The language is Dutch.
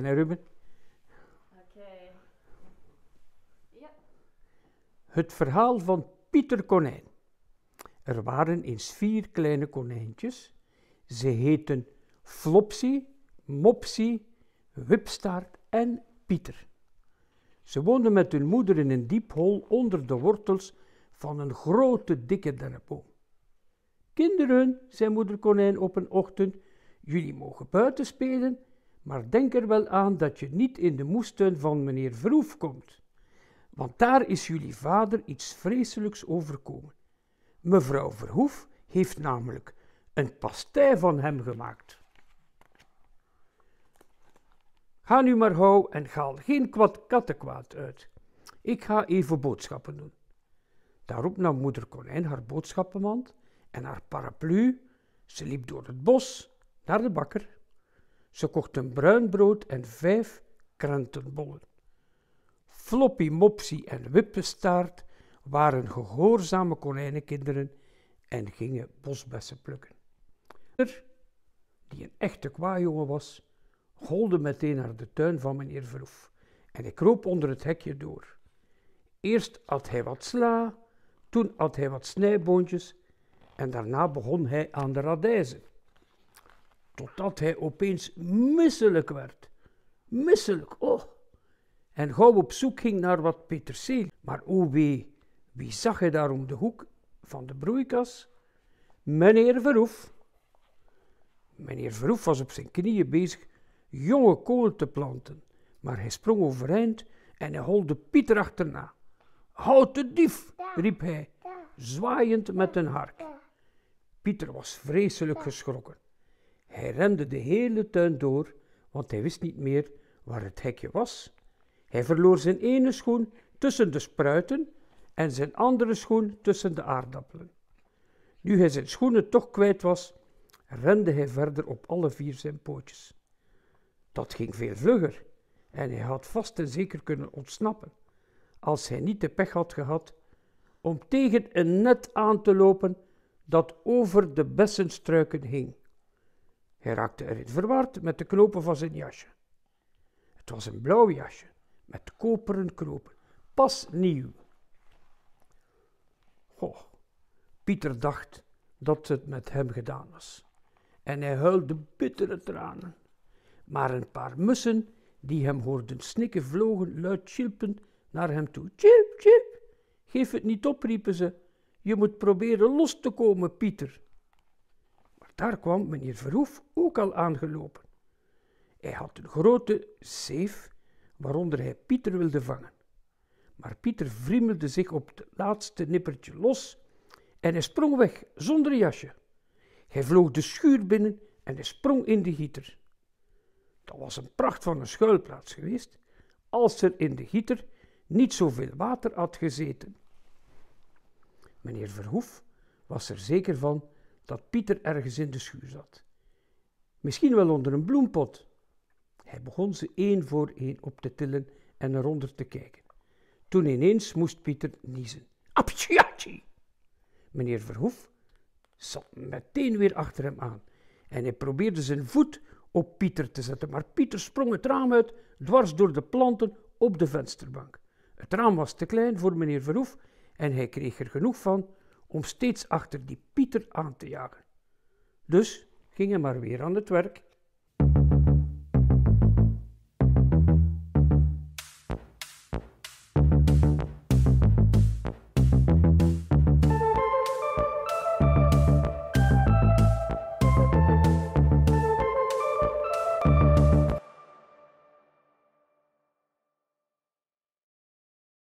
kijken, Ruben? Oké. Het verhaal van Pieter Konijn. Er waren eens vier kleine konijntjes. Ze heten Flopsy, Mopsie, Wipstaart en Pieter. Ze woonden met hun moeder in een diep hol onder de wortels van een grote dikke dennenboom. Kinderen, zei moeder konijn op een ochtend, jullie mogen buiten spelen maar denk er wel aan dat je niet in de moestuin van meneer Verhoef komt, want daar is jullie vader iets vreselijks overkomen. Mevrouw Verhoef heeft namelijk een pastij van hem gemaakt. Ga nu maar hou en haal geen kwad kattenkwaad uit. Ik ga even boodschappen doen. Daarop nam moeder Konijn haar boodschappenmand en haar paraplu. Ze liep door het bos naar de bakker. Ze kochten bruin brood en vijf krentenbollen. Floppy, Mopsy en Wippestaart waren gehoorzame konijnenkinderen en gingen bosbessen plukken. Er, die een echte kwajongen was, golde meteen naar de tuin van meneer Verhoef en ik kroop onder het hekje door. Eerst at hij wat sla, toen at hij wat snijboontjes en daarna begon hij aan de radijzen. Totdat hij opeens misselijk werd. Misselijk, oh. En gauw op zoek ging naar wat peterselie. Maar o wee, wie zag hij daar om de hoek van de broeikas? Meneer Verhoef. Meneer Verhoef was op zijn knieën bezig jonge kool te planten, maar hij sprong overeind en hij holde Pieter achterna. Houd de dief, riep hij, zwaaiend met een hark. Pieter was vreselijk geschrokken. Hij rende de hele tuin door, want hij wist niet meer waar het hekje was. Hij verloor zijn ene schoen tussen de spruiten en zijn andere schoen tussen de aardappelen. Nu hij zijn schoenen toch kwijt was, rende hij verder op alle vier zijn pootjes. Dat ging veel vlugger en hij had vast en zeker kunnen ontsnappen als hij niet de pech had gehad om tegen een net aan te lopen dat over de bessenstruiken hing. Hij raakte erin verward met de knopen van zijn jasje. Het was een blauw jasje met koperen knopen, pas nieuw. Goh, Pieter dacht dat het met hem gedaan was. En hij huilde bittere tranen. Maar een paar mussen die hem hoorden snikken vlogen luid chilpen naar hem toe. Chip, chip, geef het niet op, riepen ze. Je moet proberen los te komen, Pieter. Daar kwam meneer Verhoef ook al aangelopen. Hij had een grote zeef waaronder hij Pieter wilde vangen. Maar Pieter vriemelde zich op het laatste nippertje los en hij sprong weg zonder jasje. Hij vloog de schuur binnen en hij sprong in de gieter. Dat was een pracht van een schuilplaats geweest, als er in de gieter niet zoveel water had gezeten. Meneer Verhoef was er zeker van dat Pieter ergens in de schuur zat. Misschien wel onder een bloempot. Hij begon ze één voor één op te tillen en eronder te kijken. Toen ineens moest Pieter niezen. Aptjatje! Meneer Verhoef zat meteen weer achter hem aan en hij probeerde zijn voet op Pieter te zetten, maar Pieter sprong het raam uit, dwars door de planten op de vensterbank. Het raam was te klein voor meneer Verhoef en hij kreeg er genoeg van om steeds achter die Pieter aan te jagen. Dus ging hij maar weer aan het werk